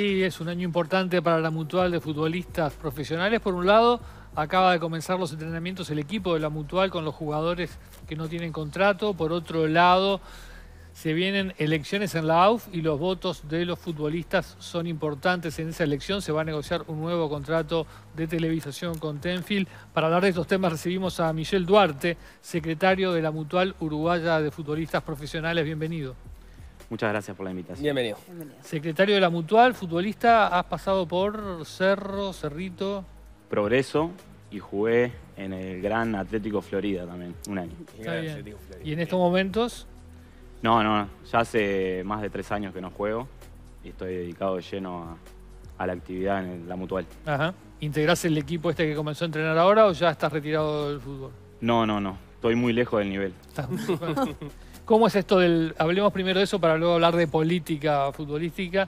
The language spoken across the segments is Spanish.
Sí, es un año importante para la Mutual de futbolistas profesionales. Por un lado, acaba de comenzar los entrenamientos el equipo de la Mutual con los jugadores que no tienen contrato. Por otro lado, se vienen elecciones en la AUF y los votos de los futbolistas son importantes en esa elección. Se va a negociar un nuevo contrato de televisación con Tenfield. Para hablar de estos temas recibimos a Miguel Duarte, secretario de la Mutual Uruguaya de Futbolistas Profesionales. Bienvenido. Muchas gracias por la invitación. Bienvenido. Secretario de la Mutual, futbolista, has pasado por Cerro, Cerrito. Progreso y jugué en el Gran Atlético Florida también, un año. ¿Y en estos momentos? No, no, ya hace más de tres años que no juego y estoy dedicado lleno a, la actividad en la Mutual. Ajá. ¿Integrás el equipo este que comenzó a entrenar ahora o ya estás retirado del fútbol? No, no, no estoy muy lejos del nivel. ¿Cómo es esto del, hablemos primero de eso para luego hablar de política futbolística?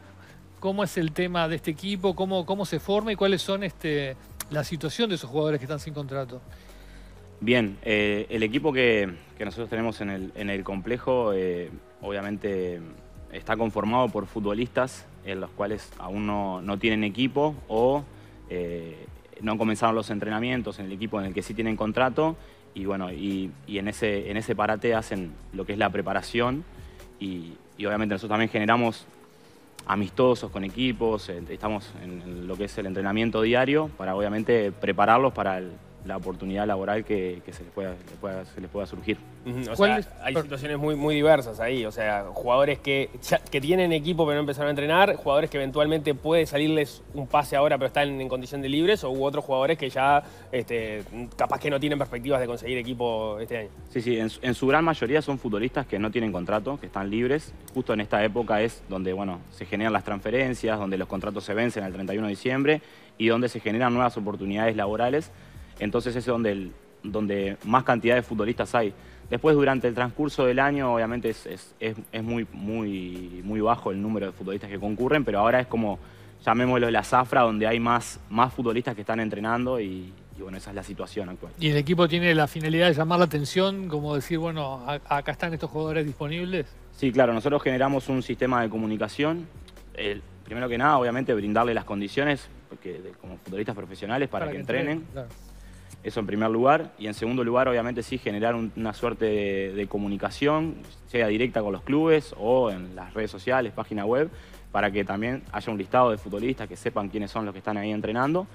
¿Cómo es el tema de este equipo? ¿Cómo, cómo se forma y cuáles son este, la situación de esos jugadores que están sin contrato? Bien, eh, el equipo que, nosotros tenemos en el, complejo eh, obviamente está conformado por futbolistas en los cuales aún no, tienen equipo o eh, no han comenzado los entrenamientos en el equipo en el que sí tienen contrato y bueno, y, en, ese, en ese parate hacen lo que es la preparación y, obviamente nosotros también generamos amistosos con equipos, eh, estamos en lo que es el entrenamiento diario para obviamente prepararlos para el, la oportunidad laboral que, se, les pueda, se pueda surgir. hay situaciones muy, diversas ahí. O sea, jugadores que, que tienen equipo pero no empezaron a entrenar, jugadores que eventualmente puede salirles un pase ahora pero están en condición de libres, o u otros jugadores que ya este, capaz que no tienen perspectivas de conseguir equipo este año. Sí, sí, en, su gran mayoría son futbolistas que no tienen contrato, que están libres. Justo en esta época es donde bueno, se generan las transferencias, donde los contratos se vencen el 31 de diciembre y donde se generan nuevas oportunidades laborales entonces es donde, donde más cantidad de futbolistas hay. Después, durante el transcurso del año, obviamente es, muy, muy, muy bajo el número de futbolistas que concurren, pero ahora es como, llamémoslo la zafra, donde hay más, más futbolistas que están entrenando y, bueno, esa es la situación actual. ¿Y el equipo tiene la finalidad de llamar la atención, como decir, bueno, acá están estos jugadores disponibles? Sí, claro, nosotros generamos un sistema de comunicación. El, primero que nada, obviamente, brindarle las condiciones porque, como futbolistas profesionales para, que, entrenen. Eso en primer lugar. Y en segundo lugar, obviamente, sí generar una suerte de, de, comunicación, sea directa con los clubes o en las redes sociales, página web, para que también haya un listado de futbolistas que sepan quiénes son los que están ahí entrenando.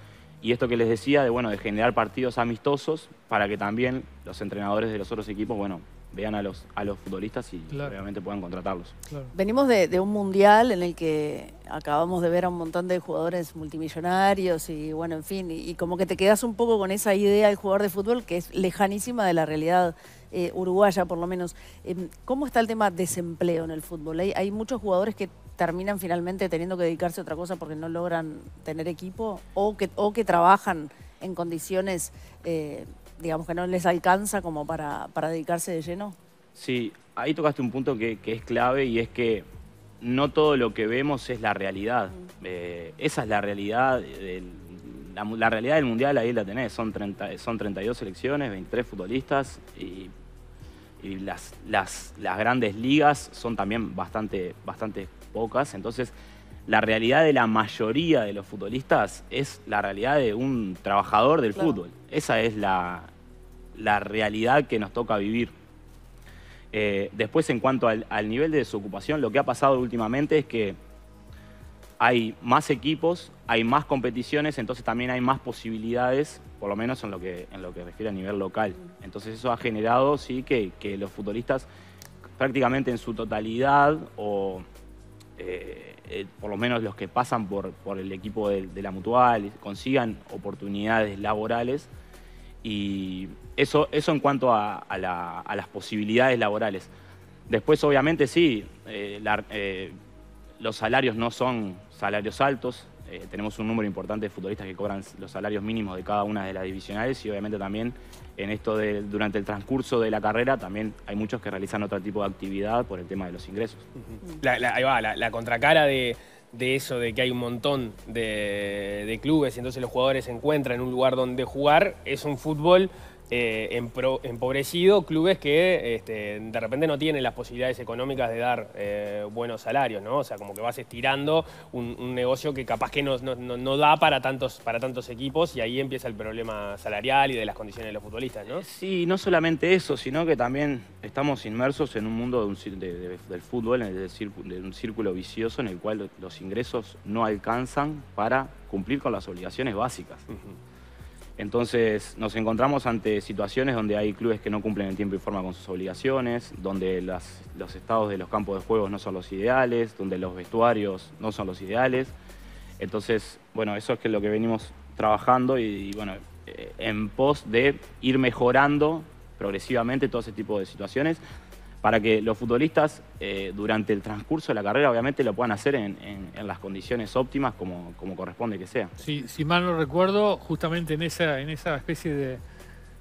Y esto que les decía de, bueno, de generar partidos amistosos para que también los entrenadores de los otros equipos, bueno, vean a los, a los futbolistas y obviamente puedan contratarlos. Venimos de, un mundial en el que acabamos de ver a un montón de jugadores multimillonarios y bueno, en fin, y, como que te quedas un poco con esa idea del jugador de fútbol que es lejanísima de la realidad eh, uruguaya por lo menos. Em, ¿Cómo está el tema desempleo en el fútbol? ¿Hay, muchos jugadores que terminan finalmente teniendo que dedicarse a otra cosa porque no logran tener equipo o que, o que trabajan en condiciones... Eh, digamos que no les alcanza como para, para dedicarse de lleno? Sí, ahí tocaste un punto que, es clave y es que no todo lo que vemos es la realidad. Eh, esa es la realidad, del, la, realidad del Mundial ahí la tenés, son, 30, son 32 selecciones, 23 futbolistas y, las, las, las, grandes ligas son también bastante, bastante pocas, entonces la realidad de la mayoría de los futbolistas es la realidad de un trabajador del fútbol. Esa es la, la realidad que nos toca vivir. Eh, después, en cuanto al, nivel de desocupación, lo que ha pasado últimamente es que hay más equipos, hay más competiciones, entonces también hay más posibilidades, por lo menos en lo que, en lo que refiere a nivel local. Entonces eso ha generado sí, que, los futbolistas prácticamente en su totalidad, o eh, eh, por lo menos los que pasan por, el equipo de la Mutual, consigan oportunidades laborales y eso, eso en cuanto a, las posibilidades laborales. Después, obviamente, sí, eh, eh, los salarios no son salarios altos. Eh, tenemos un número importante de futbolistas que cobran los salarios mínimos de cada una de las divisionales y obviamente también en esto de, durante el transcurso de la carrera también hay muchos que realizan otro tipo de actividad por el tema de los ingresos. ahí va, la contracara de, de eso de que hay un montón de, de clubes y entonces los jugadores se encuentran en un lugar donde jugar, es un fútbol eh, empobrecido clubes que este, de repente no tienen las posibilidades económicas de dar eh, buenos salarios, ¿no? O sea, como que vas estirando un, negocio que capaz que no, da para tantos, para tantos equipos y ahí empieza el problema salarial y de las condiciones de los futbolistas, ¿no? Sí, no solamente eso, sino que también estamos inmersos en un mundo de del fútbol, en de un círculo vicioso en el cual los ingresos no alcanzan para cumplir con las obligaciones básicas. Entonces nos encontramos ante situaciones donde hay clubes que no cumplen en tiempo y forma con sus obligaciones, donde los estados de los campos de juegos no son los ideales, donde los vestuarios no son los ideales. Entonces, bueno, eso es que lo que venimos trabajando y, y bueno, eh, en pos de ir mejorando progresivamente todo ese tipo de situaciones, para que los futbolistas eh, durante el transcurso de la carrera obviamente lo puedan hacer en, las condiciones óptimas como, corresponde que sea. si mal no recuerdo, justamente en esa, en esa especie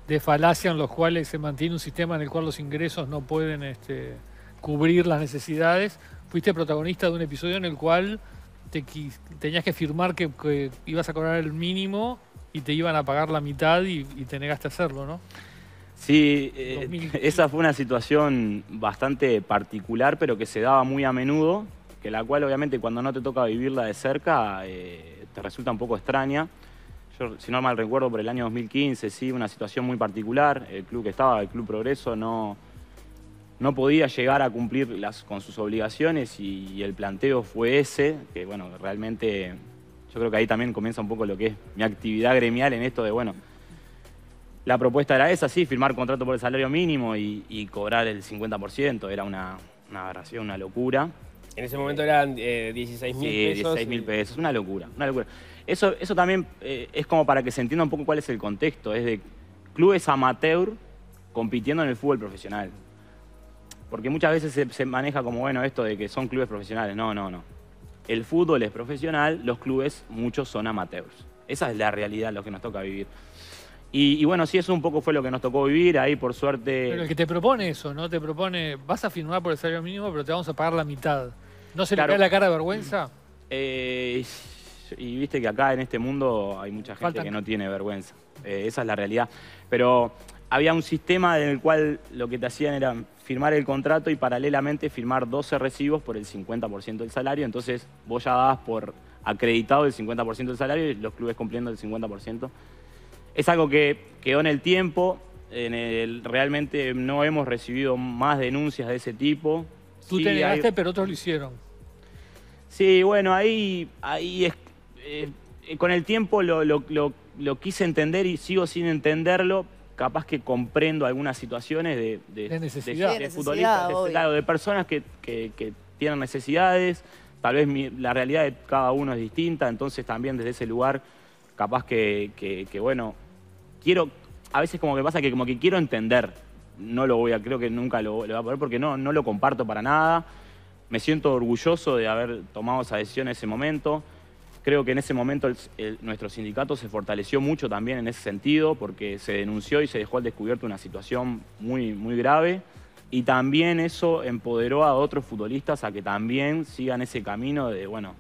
de, falacia en los cuales se mantiene un sistema en el cual los ingresos no pueden este, cubrir las necesidades, fuiste protagonista de un episodio en el cual te, tenías que firmar que, ibas a cobrar el mínimo y te iban a pagar la mitad y, y te negaste a hacerlo, ¿no? Sí, eh, esa fue una situación bastante particular, pero que se daba muy a menudo, que la cual obviamente cuando no te toca vivirla de cerca eh, te resulta un poco extraña. Yo, si no mal recuerdo, por el año 2015, sí, una situación muy particular. El club que estaba, el Club Progreso, no, no podía llegar a cumplir las, con sus obligaciones y el planteo fue ese, que bueno, realmente yo creo que ahí también comienza un poco lo que es mi actividad gremial en esto de, bueno, la propuesta era esa, sí, firmar contrato por el salario mínimo y, cobrar el 50%. Era una, una una locura. En ese momento eran 16 eh, mil sí, 16 mil pesos, una locura, una locura. Eso, eso también eh, es como para que se entienda un poco cuál es el contexto. Es de clubes amateur compitiendo en el fútbol profesional. Porque muchas veces se maneja como, bueno, esto de que son clubes profesionales. No, no, no. El fútbol es profesional, los clubes muchos son amateurs. Esa es la realidad, lo que nos toca vivir. Y, bueno, sí, eso un poco fue lo que nos tocó vivir, ahí por suerte... Pero el que te propone eso, ¿no? Te propone, vas a firmar por el salario mínimo, pero te vamos a pagar la mitad. ¿No se le cae la cara de vergüenza? Mm. Eh, y viste que acá en este mundo hay mucha gente que no tiene vergüenza. Eh, esa es la realidad. Pero había un sistema en el cual lo que te hacían era firmar el contrato y paralelamente firmar 12 recibos por el 50% del salario. Entonces vos ya dabas por acreditado el 50% del salario y los clubes cumpliendo el 50%. Es algo que quedó en el tiempo, en el, realmente no hemos recibido más denuncias de ese tipo. Tú te negaste, pero otros lo hicieron. Sí, bueno, ahí, ahí es, eh, con el tiempo lo, quise entender y sigo sin entenderlo. Capaz que comprendo algunas situaciones de, de, de, futbolistas, de personas que, tienen necesidades. Tal vez la realidad de cada uno es distinta, entonces también desde ese lugar capaz que, bueno, quiero, a veces como que pasa que como que quiero entender, no lo voy a, creo que nunca lo, voy a poner porque no, no lo comparto para nada, me siento orgulloso de haber tomado esa decisión en ese momento, creo que en ese momento nuestro sindicato se fortaleció mucho también en ese sentido porque se denunció y se dejó al descubierto una situación muy, muy grave. Y también eso empoderó a otros futbolistas a que también sigan ese camino de, bueno,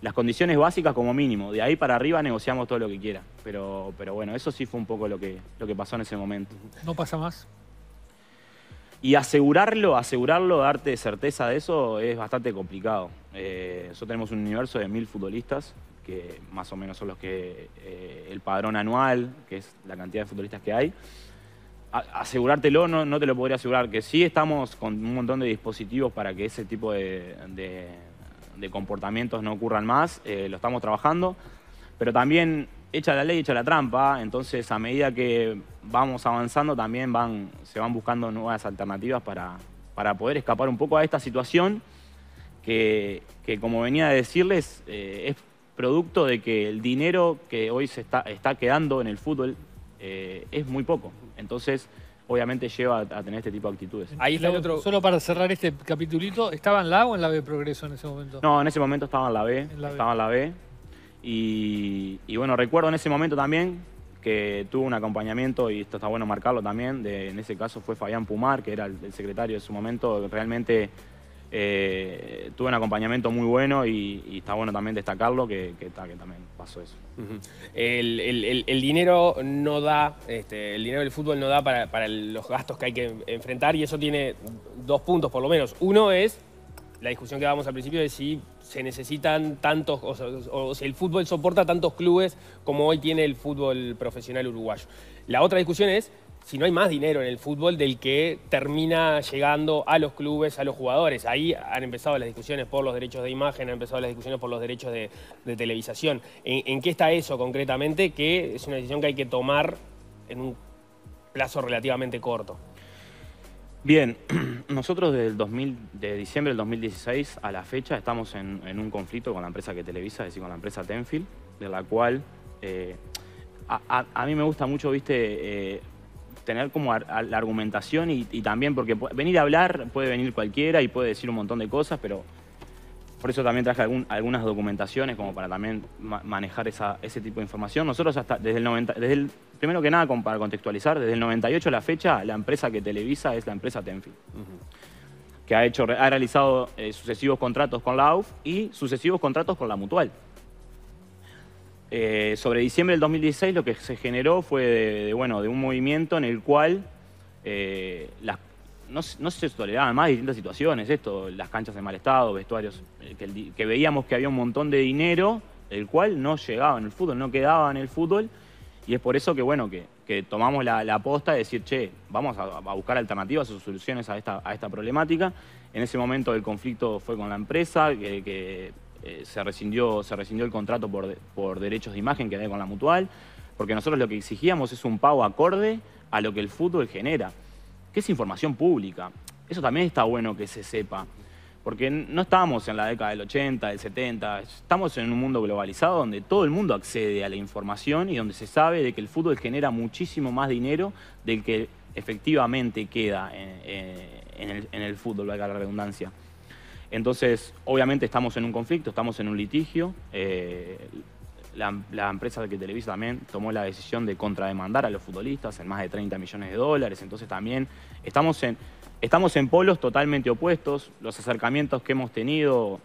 las condiciones básicas como mínimo. De ahí para arriba negociamos todo lo que quiera. Pero, pero bueno, eso sí fue un poco lo que, lo que pasó en ese momento. ¿No pasa más? Y asegurarlo, asegurarlo, darte certeza de eso es bastante complicado. Eh, nosotros tenemos un universo de mil futbolistas, que más o menos son los que eh, el padrón anual, que es la cantidad de futbolistas que hay. asegurártelo no, no te lo podría asegurar, que sí estamos con un montón de dispositivos para que ese tipo de de comportamientos no ocurran más, eh, lo estamos trabajando, pero también hecha la ley, hecha la trampa, entonces a medida que vamos avanzando también van, se van buscando nuevas alternativas para, para poder escapar un poco a esta situación que, como venía a decirles, eh, es producto de que el dinero que hoy se está, quedando en el fútbol eh, es muy poco. Entonces, obviamente lleva a, tener este tipo de actitudes. Ahí está otro... Solo para cerrar este capítulito, ¿estaba en la A o en la B Progreso en ese momento? No, en ese momento estaba en la B. la B. Y, bueno, recuerdo en ese momento también que tuvo un acompañamiento, y esto está bueno marcarlo también, de, en ese caso fue Fabián Pumar, que era el, el secretario de su momento, realmente eh, tuve un acompañamiento muy bueno y, está bueno también destacarlo que, también pasó eso. el, dinero no da, este, el dinero del fútbol no da para, los gastos que hay que enfrentar y eso tiene dos puntos por lo menos. Uno es la discusión que dábamos al principio de si se necesitan tantos, o si el fútbol soporta tantos clubes como hoy tiene el fútbol profesional uruguayo. La otra discusión es si no hay más dinero en el fútbol del que termina llegando a los clubes, a los jugadores. Ahí han empezado las discusiones por los derechos de imagen, han empezado las discusiones por los derechos de, televisación. ¿En, qué está eso concretamente? Que es una decisión que hay que tomar en un plazo relativamente corto. Bien, nosotros desde diciembre del 2016 a la fecha estamos en, un conflicto con la empresa que televisa, es decir, con la empresa Tenfield, de la cual eh, a, mí me gusta mucho, viste, eh, tener como la argumentación y, también porque venir a hablar puede venir cualquiera y puede decir un montón de cosas, pero por eso también traje algunas documentaciones como para también manejar ese tipo de información. Nosotros hasta desde el 90, desde primero que nada para contextualizar, desde el 98 a la fecha la empresa que televisa es la empresa Tenfi. que ha, hecho, ha realizado eh, sucesivos contratos con la AUF y sucesivos contratos con la Mutual. Eh, sobre diciembre del 2016 lo que se generó fue de, bueno, de un movimiento en el cual eh, no, se toleraban más distintas situaciones, esto, las canchas de mal estado, vestuarios, eh, que, veíamos que había un montón de dinero, el cual no llegaba en el fútbol, no quedaba en el fútbol, y es por eso que, bueno, que, tomamos la, aposta de decir, che, vamos a, buscar alternativas o soluciones a esta, esta problemática. En ese momento el conflicto fue con la empresa, que eh, se, rescindió, el contrato por, derechos de imagen que había con la mutual, porque nosotros lo que exigíamos es un pago acorde a lo que el fútbol genera, que es información pública. Eso también está bueno que se sepa, porque no estamos en la década del 80, del 70, estamos en un mundo globalizado donde todo el mundo accede a la información y donde se sabe de que el fútbol genera muchísimo más dinero del que efectivamente queda en, eh, el, en el, fútbol, valga la redundancia. Entonces, obviamente estamos en un conflicto, estamos en un litigio. Eh, la, empresa que Televisa también tomó la decisión de contrademandar a los futbolistas en más de 30 millones de dólares. Entonces también estamos en, estamos en polos totalmente opuestos. Los acercamientos que hemos tenido,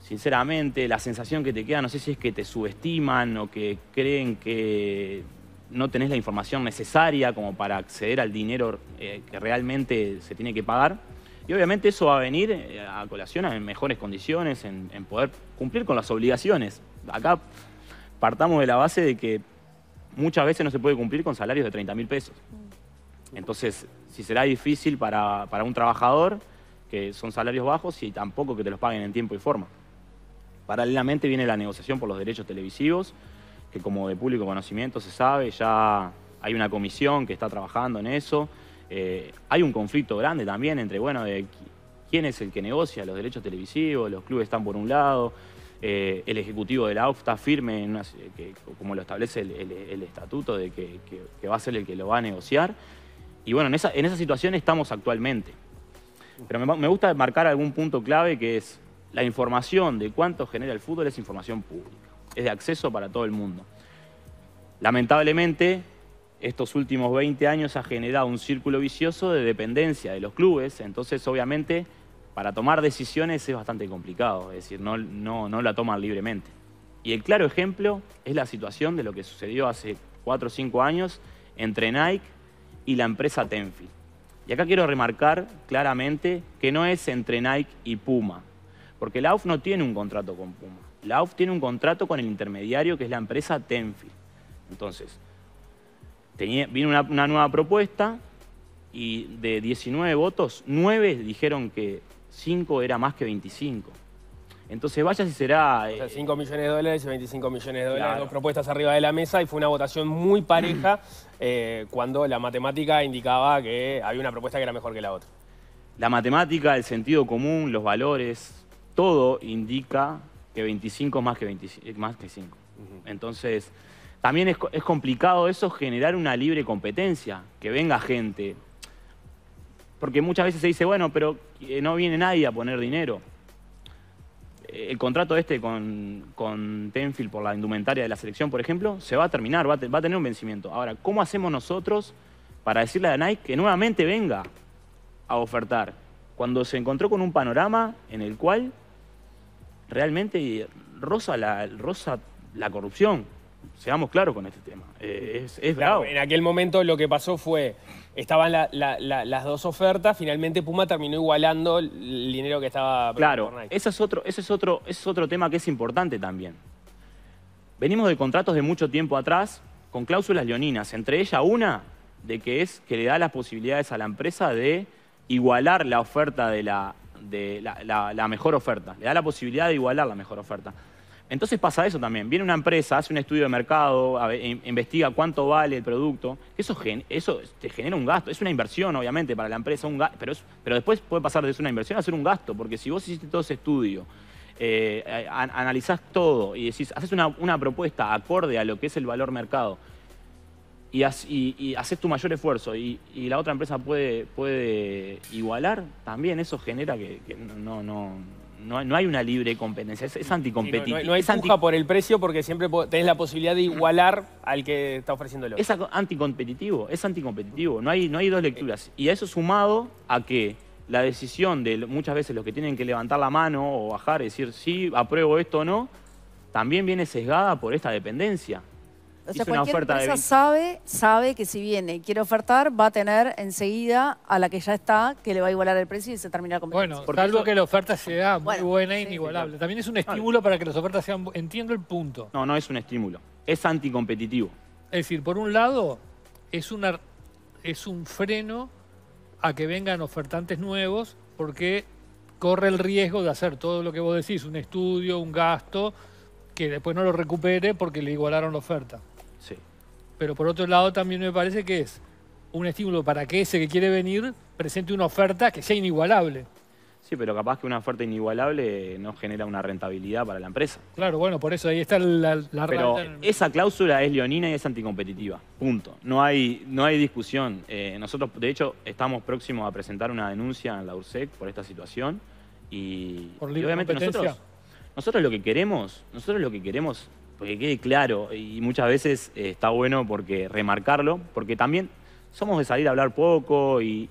sinceramente, la sensación que te queda, no sé si es que te subestiman o que creen que no tenés la información necesaria como para acceder al dinero eh, que realmente se tiene que pagar. Y obviamente eso va a venir eh, a colación en mejores condiciones, en, poder cumplir con las obligaciones. Acá partamos de la base de que muchas veces no se puede cumplir con salarios de 30 mil pesos. Entonces, si será difícil para, para, un trabajador, que son salarios bajos y tampoco que te los paguen en tiempo y forma. Paralelamente viene la negociación por los derechos televisivos, que como de público conocimiento se sabe, ya hay una comisión que está trabajando en eso. Eh, hay un conflicto grande también entre, bueno, quién es el que negocia los derechos televisivos, los clubes están por un lado, eh, el ejecutivo de la AUF está firme, eh, como lo establece el, estatuto, de que, va a ser el que lo va a negociar. Y bueno, en esa, situación estamos actualmente. Pero me, me gusta marcar algún punto clave que es la información de cuánto genera el fútbol es información pública, es de acceso para todo el mundo. Lamentablemente, estos últimos 20 años ha generado un círculo vicioso de dependencia de los clubes, entonces obviamente para tomar decisiones es bastante complicado, es decir, no, la toman libremente. Y el claro ejemplo es la situación de lo que sucedió hace 4 o 5 años entre Nike y la empresa Tenfi. Y acá quiero remarcar claramente que no es entre Nike y Puma, porque la no tiene un contrato con Puma. La tiene un contrato con el intermediario que es la empresa Tenfi. Entonces, vino una, nueva propuesta y de 19 votos, 9 dijeron que 5 era más que 25. Entonces vaya si será... 5 eh, millones de dólares y 25 millones de dólares, dos propuestas arriba de la mesa y fue una votación muy pareja eh, cuando la matemática indicaba que había una propuesta que era mejor que la otra. La matemática, el sentido común, los valores, todo indica que 25 más que, 25, más que 5. Entonces, también es, complicado eso, generar una libre competencia, que venga gente. Porque muchas veces se dice, bueno, pero eh, no viene nadie a poner dinero eh, el contrato este con, Tenfield por la indumentaria de la selección, por ejemplo, se va a terminar, va a, tener un vencimiento. Ahora, ¿cómo hacemos nosotros para decirle a Nike que nuevamente venga a ofertar? Cuando se encontró con un panorama en el cual realmente rosa la, rosa la corrupción seamos claros con este tema. Eh, es, En aquel momento lo que pasó fue, estaban las dos ofertas, finalmente Puma terminó igualando el dinero que estaba... Claro, ese es, otro, ese, es otro, es otro tema que es importante también. Venimos de contratos de mucho tiempo atrás con cláusulas leoninas, entre ellas una de que es que le da las posibilidades a la empresa de igualar la oferta de la, mejor oferta. Le da la posibilidad de igualar la mejor oferta. Entonces pasa eso también. Viene una empresa, hace un estudio de mercado, investiga cuánto vale el producto. Eso, eso te genera un gasto. Es una inversión, obviamente, para la empresa, un pero, después puede pasar de ser una inversión a ser un gasto, porque si vos hiciste todo ese estudio, eh, analizás todo y decís, haces una, propuesta acorde a lo que es el valor mercado y, haces tu mayor esfuerzo y, la otra empresa puede, igualar, también eso genera que, no, no no, hay una libre competencia, es, anticompetitivo. no, es por el precio porque siempre tenés la posibilidad de igualar al que está ofreciendo el otro. Es anticompetitivo, es anticompetitivo, no hay, no hay dos lecturas. Y a eso sumado a que la decisión de muchas veces los que tienen que levantar la mano o bajar, decir sí, apruebo esto o no, también viene sesgada por esta dependencia. O sea, cualquier empresa sabe, sabe que si viene y quiere ofertar, va a tener enseguida a la que ya está, que le va a igualar el precio y se termina la competencia. Bueno, por salvo que la oferta sea muy buena e inigualable. También es un estímulo para que las ofertas sean... Entiendo el punto. No, no es un estímulo. Es anticompetitivo. Es decir, por un lado, es, una, es un freno a que vengan ofertantes nuevos porque corre el riesgo de hacer todo lo que vos decís, un estudio, un gasto, que después no lo recupere porque le igualaron la oferta pero por otro lado también me parece que es un estímulo para que ese que quiere venir presente una oferta que sea inigualable. Sí, pero capaz que una oferta inigualable no genera una rentabilidad para la empresa. Claro, bueno, por eso ahí está la, la Pero esa cláusula es leonina y es anticompetitiva, punto. No hay, no hay discusión. Eh, nosotros, de hecho, estamos próximos a presentar una denuncia a la URSEC por esta situación. Y, y obviamente nosotros, nosotros lo que queremos, nosotros lo que queremos porque quede claro, y muchas veces eh, está bueno porque remarcarlo, porque también somos de salir a hablar poco y,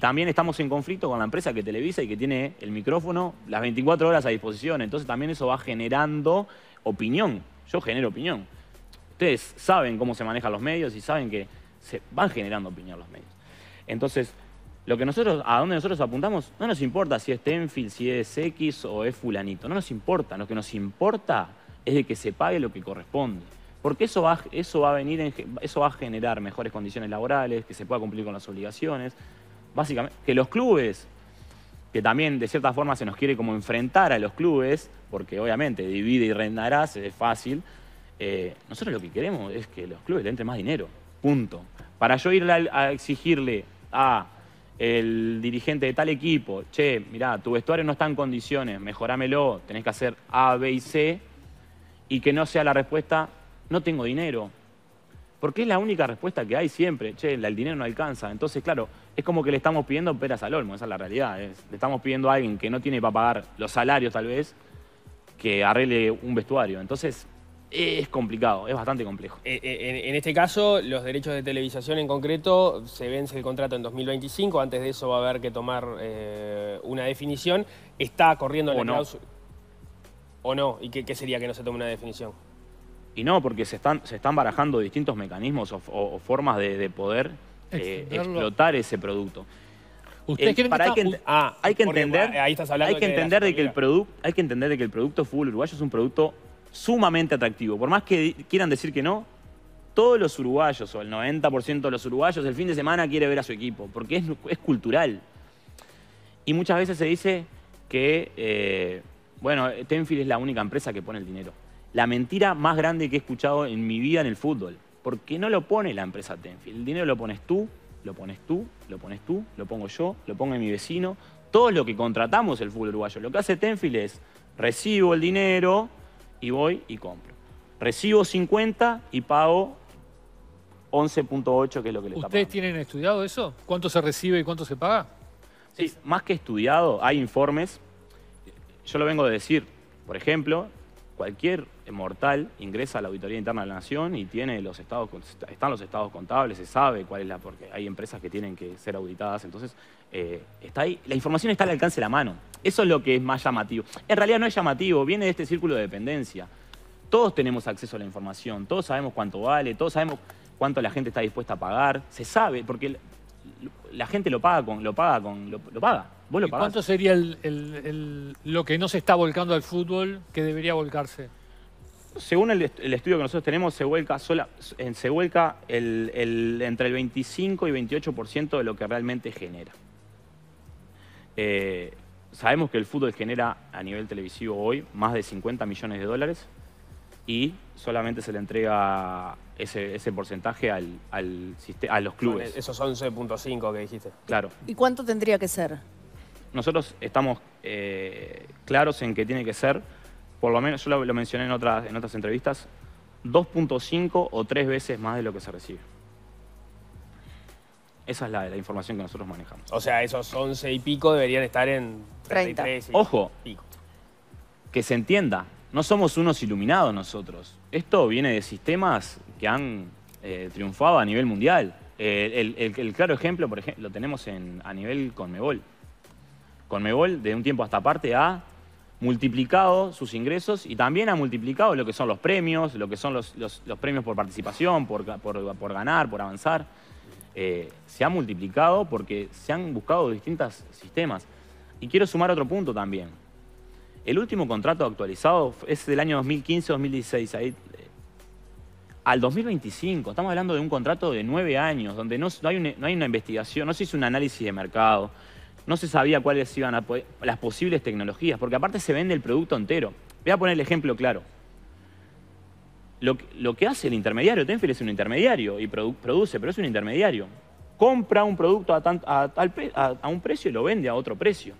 también estamos en conflicto con la empresa que televisa y que tiene el micrófono las 24 horas a disposición. Entonces también eso va generando opinión. Yo genero opinión. Ustedes saben cómo se manejan los medios y saben que se van generando opinión los medios. Entonces, lo que nosotros, a dónde nosotros apuntamos, no nos importa si es Tenfield, si es X o es fulanito. No nos importa. Lo que nos importa es de que se pague lo que corresponde. Porque eso va, eso va a venir, en, eso va a generar mejores condiciones laborales, que se pueda cumplir con las obligaciones. Básicamente, que los clubes, que también de cierta forma se nos quiere como enfrentar a los clubes, porque obviamente divide y rendarás, es fácil. Eh, nosotros lo que queremos es que los clubes le entre más dinero, punto. Para yo ir a, exigirle a el dirigente de tal equipo, che, mirá, tu vestuario no está en condiciones, mejorámelo, tenés que hacer A, B y C, y que no sea la respuesta, no tengo dinero. Porque es la única respuesta que hay siempre, che, el dinero no alcanza. Entonces, claro, es como que le estamos pidiendo peras al olmo, esa es la realidad. ¿eh? le estamos pidiendo a alguien que no tiene para pagar los salarios tal vez, que arregle un vestuario. Entonces, es complicado, es bastante complejo. Eh, eh, en, este caso, los derechos de televisación en concreto, se vence el contrato en 2025, antes de eso va a haber que tomar una definición. Está corriendo la ¿O no? ¿Y qué, sería que no se tome una definición? Y no, porque se están, se están barajando distintos mecanismos o, formas de, poder eh, explotar ese producto. ¿Ustedes que ah, hay, que, ah, entender, ahí hay que, entender de que el producto, hay que entender de que el producto fútbol uruguayo es un producto sumamente atractivo. Por más que quieran decir que no, todos los uruguayos o el 90% de los uruguayos el fin de semana quiere ver a su equipo porque es, cultural. Y muchas veces se dice que eh, bueno, Tenfield es la única empresa que pone el dinero. La mentira más grande que he escuchado en mi vida en el fútbol. Porque no lo pone la empresa Tenfield. El dinero lo pones tú, lo pones tú, lo pones tú, lo pongo yo, lo pongo mi vecino. Todo lo que contratamos el fútbol uruguayo. Lo que hace Tenfield es recibo el dinero y voy y compro. Recibo 50 y pago 11.8, que es lo que le está ¿Ustedes tienen estudiado eso? ¿Cuánto se recibe y cuánto se paga? Sí, más que estudiado, hay informes yo lo vengo de decir. Por ejemplo, cualquier mortal ingresa a la Auditoría Interna de la Nación y tiene los estados, están los estados contables, se sabe cuál es la, porque hay empresas que tienen que ser auditadas, entonces eh, está ahí, la información está al alcance de la mano. Eso es lo que es más llamativo. En realidad no es llamativo, viene de este círculo de dependencia. Todos tenemos acceso a la información, todos sabemos cuánto vale, todos sabemos cuánto la gente está dispuesta a pagar, se sabe, porque la gente lo paga con, lo paga con, lo paga. ¿Y ¿Cuánto sería lo que no se está volcando al fútbol que debería volcarse? Según el, estudio que nosotros tenemos, se vuelca, sola, se vuelca entre el 25 y 28% de lo que realmente genera. Eh, sabemos que el fútbol genera a nivel televisivo hoy más de 50 millones de dólares y solamente se le entrega ese, porcentaje al, a los clubes. Esos 11.5 que dijiste. Claro. ¿Y cuánto tendría que ser? nosotros estamos eh, claros en que tiene que ser, por lo menos, yo lo, mencioné en otras, en otras entrevistas, 2.5 o 3 veces más de lo que se recibe. Esa es la, información que nosotros manejamos. O sea, esos 11 y pico deberían estar en 33 30. Ojo, que se entienda, no somos unos iluminados nosotros. Esto viene de sistemas que han eh, triunfado a nivel mundial. Eh, el, claro ejemplo, por ejemplo, lo tenemos a nivel con Conmebol. Conmebol de un tiempo hasta parte ha multiplicado sus ingresos y también ha multiplicado lo que son los premios, lo que son los, premios por participación, por, por, ganar, por avanzar. Eh, se ha multiplicado porque se han buscado distintos sistemas. Y quiero sumar otro punto también. El último contrato actualizado es del año 2015-2016. Eh, al 2025, estamos hablando de un contrato de nueve años, donde no, hay no hay una investigación, no se hizo un análisis de mercado, no se sabía cuáles iban a las posibles tecnologías, porque aparte se vende el producto entero. Voy a poner el ejemplo claro. Lo, que hace el intermediario, Tenfield es un intermediario y produce, pero es un intermediario. Compra un producto a un precio y lo vende a otro precio.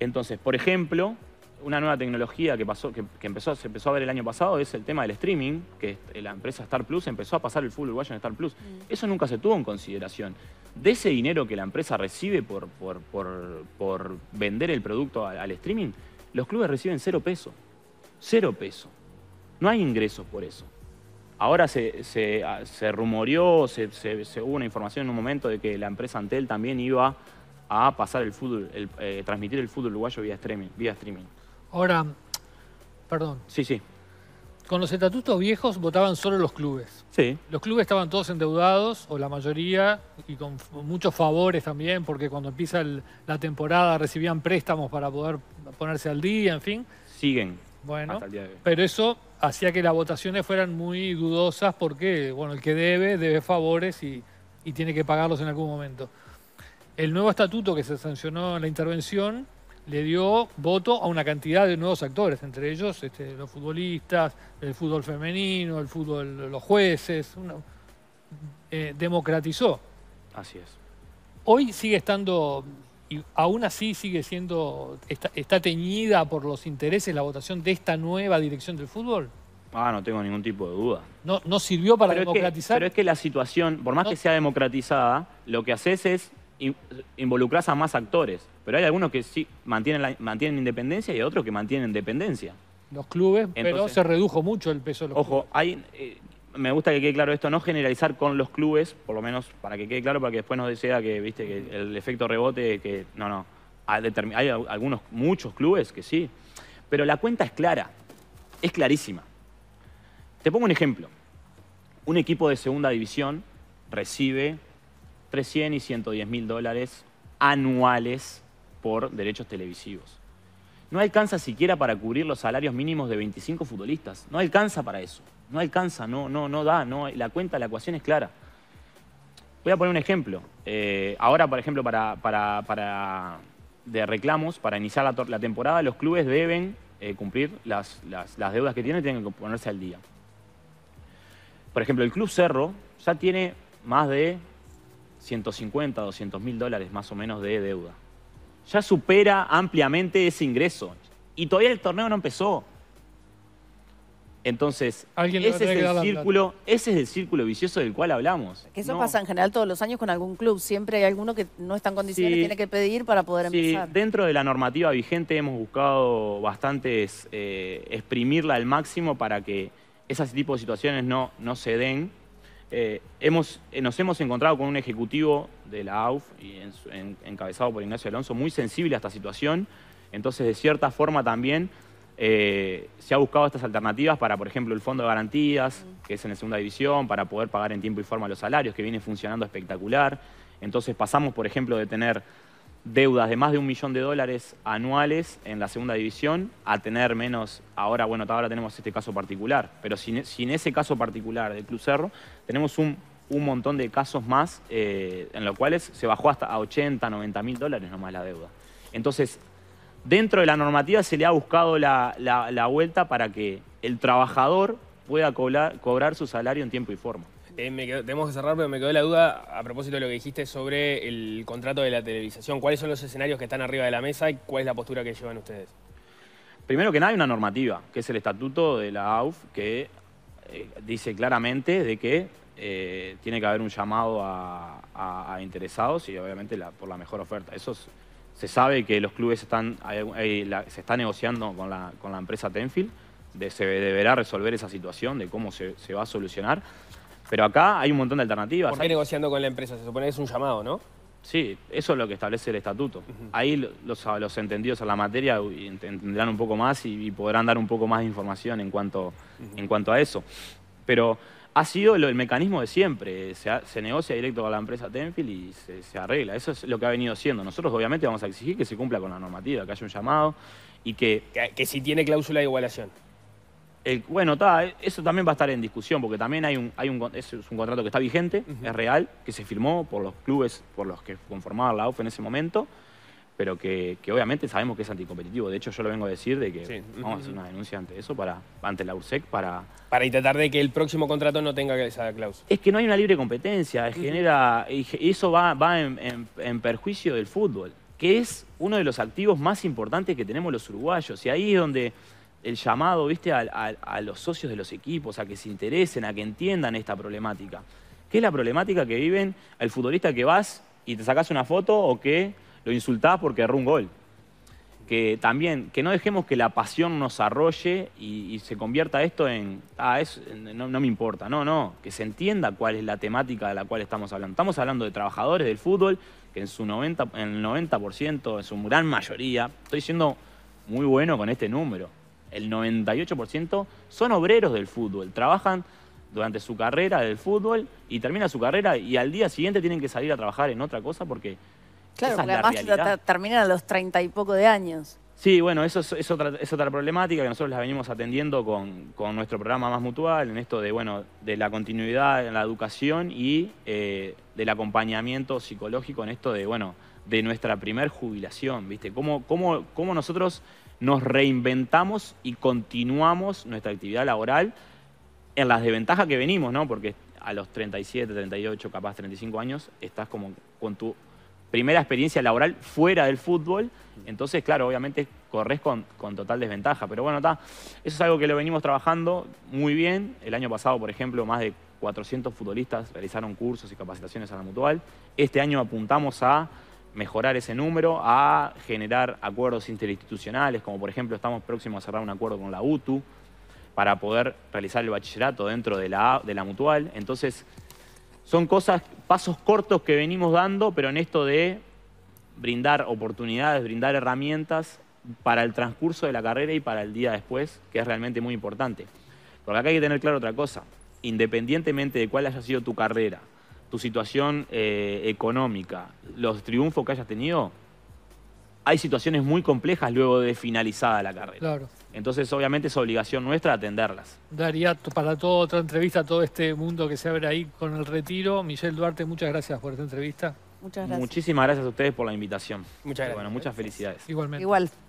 Entonces, por ejemplo, una nueva tecnología que, pasó, que, empezó, se empezó a ver el año pasado es el tema del streaming, que eh, la empresa Star Plus empezó a pasar el fútbol uruguayo en Star Plus. Mm. Eso nunca se tuvo en consideración. De ese dinero que la empresa recibe por, por, vender el producto al, streaming, los clubes reciben cero peso. Cero peso. No hay ingresos por eso. Ahora se, se ah, rumoreó, se, se, hubo una información en un momento de que la empresa Antel también iba a pasar el fútbol, eh, transmitir el fútbol uruguayo vía streaming. Vía streaming. Ahora, perdón. Sí, sí. Con los estatutos viejos votaban solo los clubes. Sí. Los clubes estaban todos endeudados, o la mayoría, y con muchos favores también, porque cuando empieza la temporada recibían préstamos para poder ponerse al día, en fin. Siguen. Bueno, pero eso hacía que las votaciones fueran muy dudosas porque, bueno, el que debe, debe favores y, y tiene que pagarlos en algún momento. El nuevo estatuto que se sancionó en la intervención le dio voto a una cantidad de nuevos actores, entre ellos este, los futbolistas, el fútbol femenino, el fútbol, los jueces, eh, democratizó. Así es. Hoy sigue estando, y aún así sigue siendo, está, teñida por los intereses la votación de esta nueva dirección del fútbol. Ah, no tengo ningún tipo de duda. No, no sirvió para democratizar. pero es que la situación, por más que sea democratizada, lo que haces es Involucras a más actores, pero hay algunos que sí mantienen, mantienen independencia y otros que mantienen dependencia. Los clubes, pero se redujo mucho el peso de ojo, Ojo, hay, eh, me gusta que quede claro esto, no generalizar con los clubes, por lo menos para que quede claro, para que después no decida que, viste, que el efecto rebote, que no, no. Hay algunos, muchos clubes que sí, pero la cuenta es clara, es clarísima. Te pongo un ejemplo. Un equipo de segunda división recibe 300 y 110 mil dólares anuales por derechos televisivos. No alcanza siquiera para cubrir los salarios mínimos de 25 futbolistas. No alcanza para eso. No alcanza, no, no, no da. No, la cuenta, la ecuación es clara. Voy a poner un ejemplo. Eh, ahora, por ejemplo, para, de reclamos, para iniciar la, temporada, los clubes deben eh, cumplir las, deudas que tienen, y tienen que ponerse al día. Por ejemplo, el Club Cerro ya tiene más de 150, 200 mil dólares más o menos de deuda. Ya supera ampliamente ese ingreso. Y todavía el torneo no empezó. Entonces, ese es, el círculo, ese es el círculo vicioso del cual hablamos. eso pasa en general todos los años con algún club. Siempre hay alguno que no está en condiciones, y tiene que pedir para poder empezar. Dentro de la normativa vigente hemos buscado bastante eh, exprimirla al máximo para que ese tipo de situaciones no, no se den. Eh, hemos, eh, nos hemos encontrado con un ejecutivo de la AUF, encabezado por Ignacio Alonso, muy sensible a esta situación. Entonces, de cierta forma también eh, se ha buscado estas alternativas para, por ejemplo, el Fondo de Garantías, que es en la segunda división, para poder pagar en tiempo y forma los salarios, que viene funcionando espectacular. Entonces pasamos, por ejemplo, de tener deudas de más de un millón de dólares anuales en la segunda división a tener menos, ahora, bueno, ahora tenemos este caso particular, pero sin, ese caso particular del Club tenemos un, un montón de casos más eh, en los cuales se bajó hasta a 80, 90 mil dólares nomás la deuda. Entonces, dentro de la normativa se le ha buscado la, la, la vuelta para que el trabajador pueda cobrar su salario en tiempo y forma. Eh, tenemos que cerrar, pero me quedó la duda a propósito de lo que dijiste sobre el contrato de la televisación. ¿Cuáles son los escenarios que están arriba de la mesa y cuál es la postura que llevan ustedes? Primero que nada hay una normativa, que es el estatuto de la AUF, que eh, dice claramente de que eh, tiene que haber un llamado a, interesados y obviamente por la mejor oferta. Eso se sabe que los clubes se están negociando con la, empresa Tenfield, de, se deberá resolver esa situación, de cómo se va a solucionar. Pero acá hay un montón de alternativas. ¿Por qué negociando con la empresa? Se supone que es un llamado, ¿no? Sí, eso es lo que establece el estatuto. Ahí los, entendidos en la materia entenderán un poco más y, podrán dar un poco más de información en cuanto, en cuanto a eso. Pero ha sido el, mecanismo de siempre. Se, negocia directo con la empresa Tenfield y se, arregla. Eso es lo que ha venido siendo. Nosotros obviamente vamos a exigir que se cumpla con la normativa, que haya un llamado y Que, que si tiene cláusula de igualación bueno, eh, eso también va a estar en discusión, porque también hay un, un, es un contrato que está vigente, es real, que se firmó por los clubes por los que conformaba la UF e en ese momento, pero que, obviamente sabemos que es anticompetitivo. De hecho, yo lo vengo a decir de que vamos a hacer una denuncia ante eso, para, ante la URSEC, para... Para intentar de que el próximo contrato no tenga esa cláusula. Es que no hay una libre competencia, genera, y eso va, en perjuicio del fútbol, que es uno de los activos más importantes que tenemos los uruguayos. Y ahí es donde el llamado, viste, a, los socios de los equipos, a que se interesen, a que entiendan esta problemática. ¿Qué es la problemática que viven el futbolista que vas y te sacas una foto o que lo insultás porque erró un gol? Que también, que no dejemos que la pasión nos arrolle y, se convierta esto en, ah, es, no, me importa, no, no, que se entienda cuál es la temática de la cual estamos hablando. Estamos hablando de trabajadores del fútbol, que en su 90, en el 90%, en su gran mayoría, estoy siendo muy bueno con este número, el 98% son obreros del fútbol, trabajan durante su carrera del fútbol y termina su carrera y al día siguiente tienen que salir a trabajar en otra cosa porque... Claro, la además terminan a los treinta y poco de años. Sí, bueno, eso es, otra, problemática que nosotros la venimos atendiendo con, nuestro programa Más Mutual, en esto de, bueno, de la continuidad en la educación y eh, del acompañamiento psicológico en esto de, bueno, de nuestra primer jubilación, ¿viste? Cómo, cómo, cómo nosotros nos reinventamos y continuamos nuestra actividad laboral en las desventajas que venimos, ¿no? Porque a los 37, 38, capaz 35 años, estás como con tu primera experiencia laboral fuera del fútbol. Entonces, claro, obviamente corres con, con total desventaja. Pero bueno, está. Eso es algo que lo venimos trabajando muy bien. El año pasado, por ejemplo, más de 400 futbolistas realizaron cursos y capacitaciones a la mutual. Este año apuntamos a mejorar ese número, a generar acuerdos interinstitucionales, como por ejemplo estamos próximos a cerrar un acuerdo con la UTU para poder realizar el bachillerato dentro de la, mutual. Entonces, son cosas, pasos cortos que venimos dando, pero en esto de brindar oportunidades, brindar herramientas para el transcurso de la carrera y para el día después, que es realmente muy importante. Porque acá hay que tener claro otra cosa, independientemente de cuál haya sido tu carrera, tu situación eh, económica, los triunfos que hayas tenido, hay situaciones muy complejas luego de finalizada la carrera. Claro. Entonces, obviamente, es obligación nuestra atenderlas. Daría para toda otra entrevista todo este mundo que se abre ahí con el retiro. Michelle Duarte, muchas gracias por esta entrevista. Muchas gracias. Muchísimas gracias a ustedes por la invitación. Muchas gracias. Bueno, muchas felicidades. Igualmente. Igual.